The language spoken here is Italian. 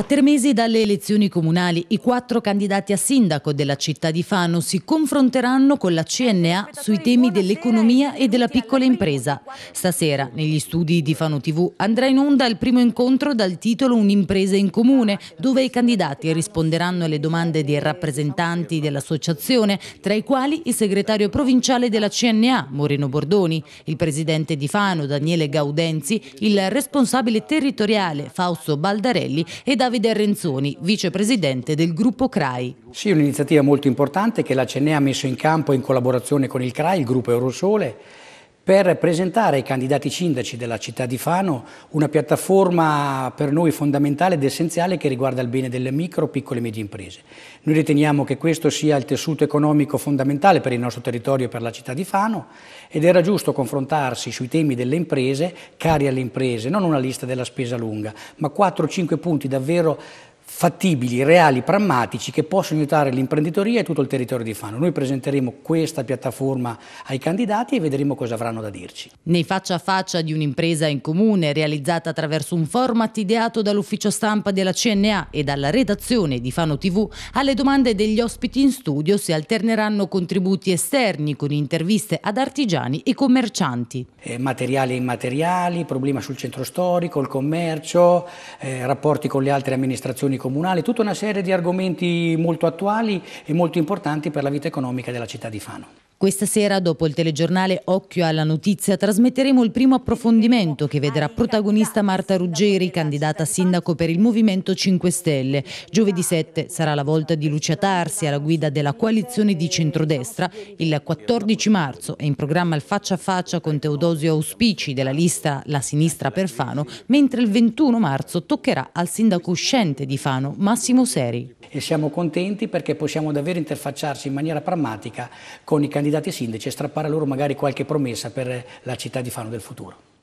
A tre mesi dalle elezioni comunali, i quattro candidati a sindaco della città di Fano si confronteranno con la CNA sui temi dell'economia e della piccola impresa. Stasera, negli studi di Fano TV, andrà in onda il primo incontro dal titolo Un'impresa in comune, dove i candidati risponderanno alle domande dei rappresentanti dell'associazione, tra i quali il segretario provinciale della CNA, Moreno Bordoni, il presidente di Fano, Daniele Gaudenzi, il responsabile territoriale, Fausto Baldarelli, ed da Davide Renzoni, vicepresidente del gruppo CRAI. Sì, un'iniziativa molto importante che la CNE ha messo in campo in collaborazione con il CRAI, il gruppo Eurosole, per presentare ai candidati sindaci della città di Fano una piattaforma per noi fondamentale ed essenziale che riguarda il bene delle micro, piccole e medie imprese. Noi riteniamo che questo sia il tessuto economico fondamentale per il nostro territorio e per la città di Fano ed era giusto confrontarsi sui temi delle imprese, cari alle imprese, non una lista della spesa lunga, ma 4-5 punti davvero fattibili, reali, pragmatici che possono aiutare l'imprenditoria e tutto il territorio di Fano. Noi presenteremo questa piattaforma ai candidati e vedremo cosa avranno da dirci. Nei faccia a faccia di un'impresa in comune realizzata attraverso un format ideato dall'ufficio stampa della CNA e dalla redazione di Fano TV, alle domande degli ospiti in studio si alterneranno contributi esterni con interviste ad artigiani e commercianti. Eh, materiali e immateriali, problema sul centro storico, il commercio, eh, rapporti con le altre amministrazioni comunali, tutta una serie di argomenti molto attuali e molto importanti per la vita economica della città di Fano. Questa sera, dopo il telegiornale Occhio alla notizia, trasmetteremo il primo approfondimento che vedrà protagonista Marta Ruggeri, candidata a sindaco per il Movimento 5 Stelle. Giovedì 7 sarà la volta di Lucia Tarsi alla guida della coalizione di centrodestra. Il 14 marzo è in programma il faccia a faccia con Teodosio Auspici della lista La Sinistra per Fano, mentre il 21 marzo toccherà al sindaco uscente di Fano, Massimo Seri. E siamo contenti perché possiamo davvero interfacciarci in maniera pragmatica con i candidati candidati sindaci e strappare loro magari qualche promessa per la città di Fano del futuro.